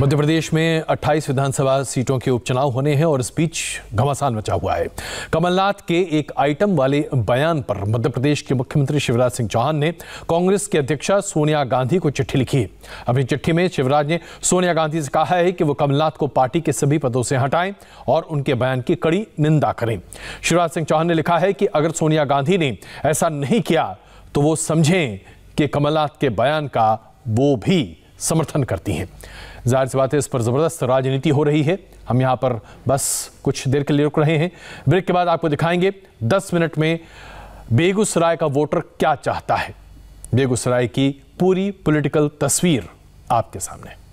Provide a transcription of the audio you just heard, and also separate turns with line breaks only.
मध्य प्रदेश में 28 विधानसभा सीटों के उपचुनाव होने हैं और इस बीच घमासान मचा हुआ है कमलनाथ के एक आइटम वाले बयान पर मध्य प्रदेश के मुख्यमंत्री शिवराज सिंह चौहान ने कांग्रेस की अध्यक्षा सोनिया गांधी को चिट्ठी लिखी अपनी चिट्ठी में शिवराज ने सोनिया गांधी से कहा है कि वो कमलनाथ को पार्टी के सभी पदों से हटाएं और उनके बयान की कड़ी निंदा करें शिवराज सिंह चौहान ने लिखा है कि अगर सोनिया गांधी ने ऐसा नहीं किया तो वो समझें कि कमलनाथ के बयान का वो भी समर्थन करती हैं जाहिर सी बात है इस पर ज़बरदस्त राजनीति हो रही है हम यहाँ पर बस कुछ देर के लिए रुक रहे हैं ब्रेक के बाद आपको दिखाएंगे दस मिनट में बेगूसराय का वोटर क्या चाहता है बेगूसराय की पूरी पॉलिटिकल तस्वीर आपके सामने